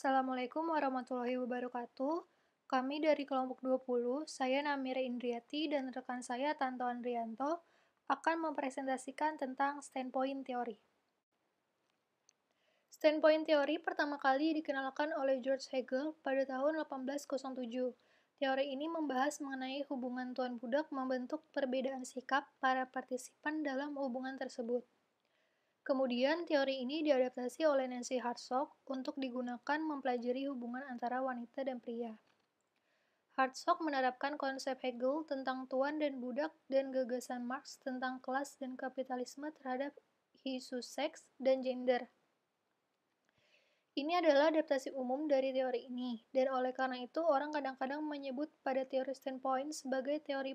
Assalamualaikum warahmatullahi wabarakatuh. Kami dari kelompok 20, saya Namira Indriati dan rekan saya Tanto Andrianto akan mempresentasikan tentang standpoint teori. Standpoint teori pertama kali dikenalkan oleh George Hegel pada tahun 1807. Teori ini membahas mengenai hubungan tuan budak membentuk perbedaan sikap para partisipan dalam hubungan tersebut. Kemudian, teori ini diadaptasi oleh Nancy Hartsock untuk digunakan mempelajari hubungan antara wanita dan pria. Hartsock menerapkan konsep Hegel tentang tuan dan budak dan gagasan Marx tentang kelas dan kapitalisme terhadap isu seks dan gender. Ini adalah adaptasi umum dari teori ini, dan oleh karena itu orang kadang-kadang menyebut pada teori standpoint sebagai teori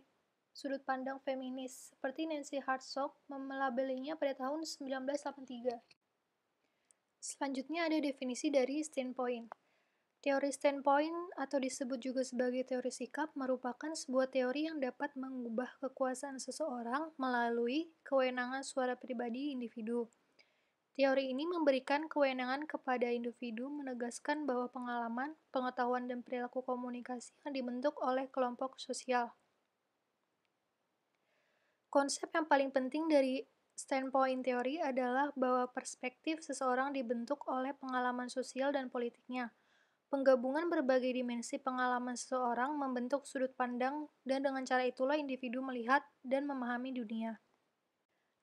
sudut pandang feminis, seperti Nancy Hartsock memelabelinya pada tahun 1983. Selanjutnya ada definisi dari standpoint. Teori standpoint atau disebut juga sebagai teori sikap merupakan sebuah teori yang dapat mengubah kekuasaan seseorang melalui kewenangan suara pribadi individu. Teori ini memberikan kewenangan kepada individu menegaskan bahwa pengalaman, pengetahuan, dan perilaku komunikasi yang dibentuk oleh kelompok sosial. Konsep yang paling penting dari standpoint teori adalah bahwa perspektif seseorang dibentuk oleh pengalaman sosial dan politiknya. Penggabungan berbagai dimensi pengalaman seseorang membentuk sudut pandang dan dengan cara itulah individu melihat dan memahami dunia.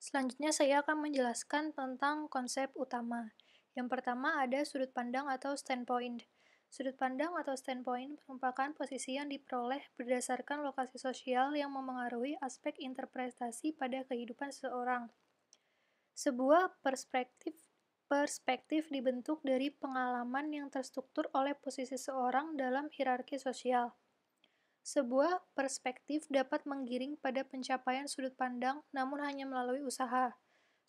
Selanjutnya saya akan menjelaskan tentang konsep utama. Yang pertama ada sudut pandang atau standpoint. Sudut pandang atau standpoint merupakan posisi yang diperoleh berdasarkan lokasi sosial yang memengaruhi aspek interpretasi pada kehidupan seseorang. Sebuah perspektif perspektif dibentuk dari pengalaman yang terstruktur oleh posisi seseorang dalam hierarki sosial. Sebuah perspektif dapat menggiring pada pencapaian sudut pandang namun hanya melalui usaha.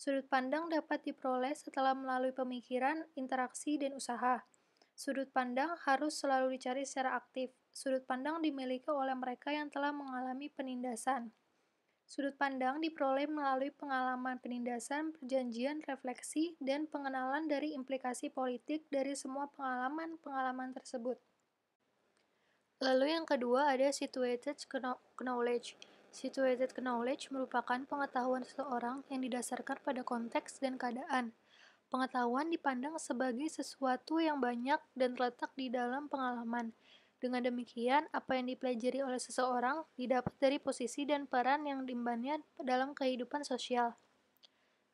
Sudut pandang dapat diperoleh setelah melalui pemikiran, interaksi, dan usaha. Sudut pandang harus selalu dicari secara aktif. Sudut pandang dimiliki oleh mereka yang telah mengalami penindasan. Sudut pandang diperoleh melalui pengalaman penindasan, perjanjian, refleksi, dan pengenalan dari implikasi politik dari semua pengalaman-pengalaman tersebut. Lalu yang kedua ada situated knowledge. Situated knowledge merupakan pengetahuan seseorang yang didasarkan pada konteks dan keadaan. Pengetahuan dipandang sebagai sesuatu yang banyak dan terletak di dalam pengalaman. Dengan demikian, apa yang dipelajari oleh seseorang didapat dari posisi dan peran yang diimbannya dalam kehidupan sosial.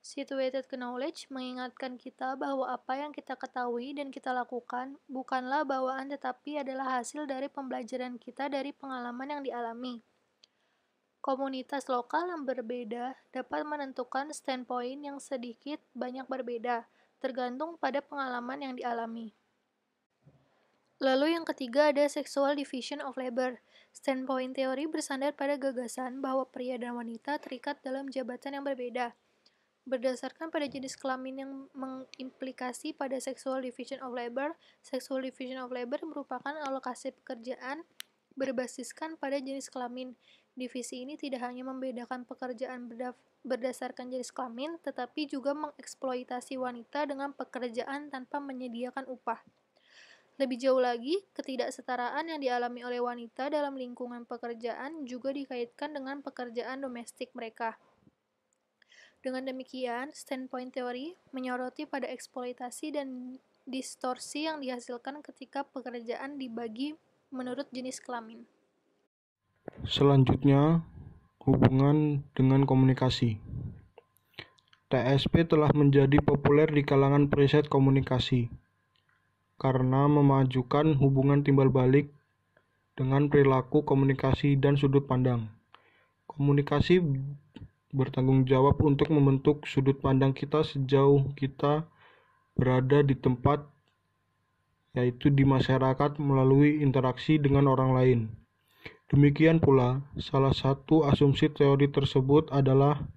Situated knowledge mengingatkan kita bahwa apa yang kita ketahui dan kita lakukan bukanlah bawaan, tetapi adalah hasil dari pembelajaran kita dari pengalaman yang dialami komunitas lokal yang berbeda dapat menentukan standpoint yang sedikit banyak berbeda, tergantung pada pengalaman yang dialami. Lalu yang ketiga ada sexual division of labor. Standpoint teori bersandar pada gagasan bahwa pria dan wanita terikat dalam jabatan yang berbeda. Berdasarkan pada jenis kelamin yang mengimplikasi pada sexual division of labor, sexual division of labor merupakan alokasi pekerjaan berbasiskan pada jenis kelamin Divisi ini tidak hanya membedakan pekerjaan berdasarkan jenis kelamin, tetapi juga mengeksploitasi wanita dengan pekerjaan tanpa menyediakan upah. Lebih jauh lagi, ketidaksetaraan yang dialami oleh wanita dalam lingkungan pekerjaan juga dikaitkan dengan pekerjaan domestik mereka. Dengan demikian, standpoint teori menyoroti pada eksploitasi dan distorsi yang dihasilkan ketika pekerjaan dibagi menurut jenis kelamin. Selanjutnya, hubungan dengan komunikasi. TSP telah menjadi populer di kalangan preset komunikasi karena memajukan hubungan timbal balik dengan perilaku komunikasi dan sudut pandang. Komunikasi bertanggung jawab untuk membentuk sudut pandang kita sejauh kita berada di tempat yaitu di masyarakat melalui interaksi dengan orang lain. Demikian pula, salah satu asumsi teori tersebut adalah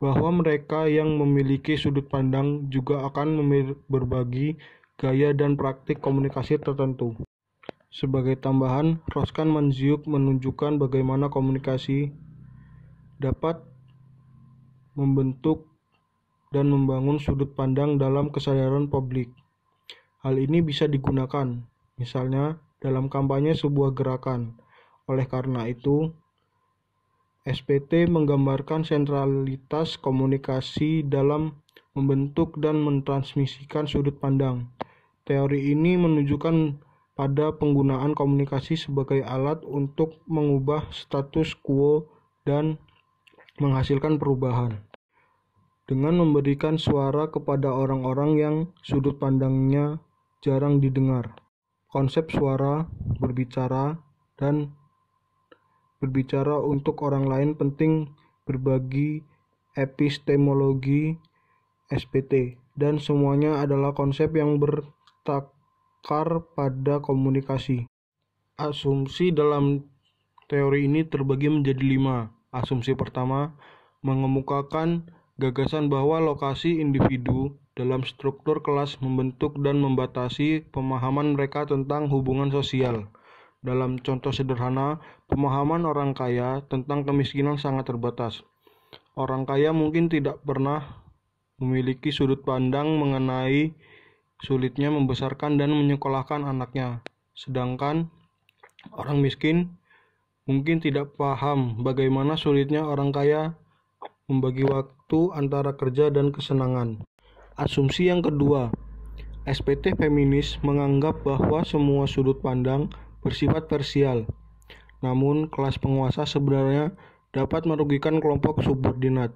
bahwa mereka yang memiliki sudut pandang juga akan berbagi gaya dan praktik komunikasi tertentu. Sebagai tambahan, Roskan Manziuk menunjukkan bagaimana komunikasi dapat membentuk dan membangun sudut pandang dalam kesadaran publik. Hal ini bisa digunakan, misalnya dalam kampanye sebuah gerakan oleh karena itu, SPT menggambarkan sentralitas komunikasi dalam membentuk dan mentransmisikan sudut pandang. Teori ini menunjukkan pada penggunaan komunikasi sebagai alat untuk mengubah status quo dan menghasilkan perubahan. Dengan memberikan suara kepada orang-orang yang sudut pandangnya jarang didengar. Konsep suara, berbicara, dan berbicara untuk orang lain penting berbagi epistemologi SPT dan semuanya adalah konsep yang bertakar pada komunikasi. Asumsi dalam teori ini terbagi menjadi lima. Asumsi pertama mengemukakan gagasan bahwa lokasi individu dalam struktur kelas membentuk dan membatasi pemahaman mereka tentang hubungan sosial. Dalam contoh sederhana, pemahaman orang kaya tentang kemiskinan sangat terbatas. Orang kaya mungkin tidak pernah memiliki sudut pandang mengenai sulitnya membesarkan dan menyekolahkan anaknya. Sedangkan orang miskin mungkin tidak paham bagaimana sulitnya orang kaya membagi waktu antara kerja dan kesenangan. Asumsi yang kedua, SPT feminis menganggap bahwa semua sudut pandang bersifat parsial. Namun, kelas penguasa sebenarnya dapat merugikan kelompok subordinat.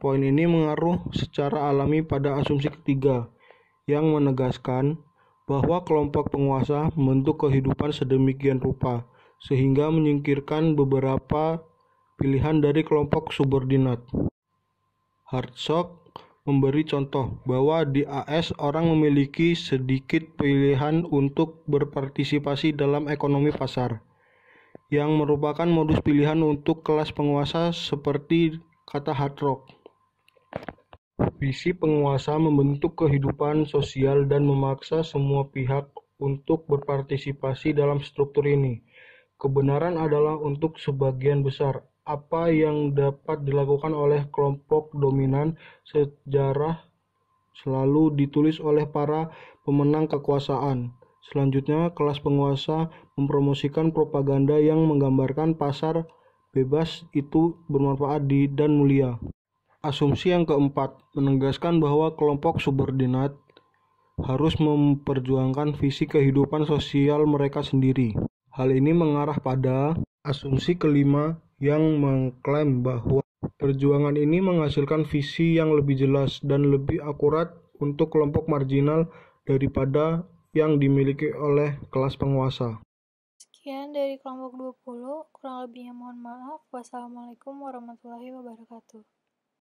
Poin ini mengaruh secara alami pada asumsi ketiga, yang menegaskan bahwa kelompok penguasa membentuk kehidupan sedemikian rupa sehingga menyingkirkan beberapa pilihan dari kelompok subordinat. Hartsock memberi contoh bahwa di AS orang memiliki sedikit pilihan untuk berpartisipasi dalam ekonomi pasar yang merupakan modus pilihan untuk kelas penguasa seperti kata hard rock. Visi penguasa membentuk kehidupan sosial dan memaksa semua pihak untuk berpartisipasi dalam struktur ini. Kebenaran adalah untuk sebagian besar apa yang dapat dilakukan oleh kelompok dominan sejarah selalu ditulis oleh para pemenang kekuasaan. Selanjutnya, kelas penguasa mempromosikan propaganda yang menggambarkan pasar bebas itu bermanfaat di dan mulia. Asumsi yang keempat menegaskan bahwa kelompok subordinat harus memperjuangkan visi kehidupan sosial mereka sendiri. Hal ini mengarah pada asumsi kelima yang mengklaim bahwa perjuangan ini menghasilkan visi yang lebih jelas dan lebih akurat untuk kelompok marginal daripada yang dimiliki oleh kelas penguasa. Sekian dari kelompok 20, kurang lebihnya mohon maaf. Wassalamualaikum warahmatullahi wabarakatuh.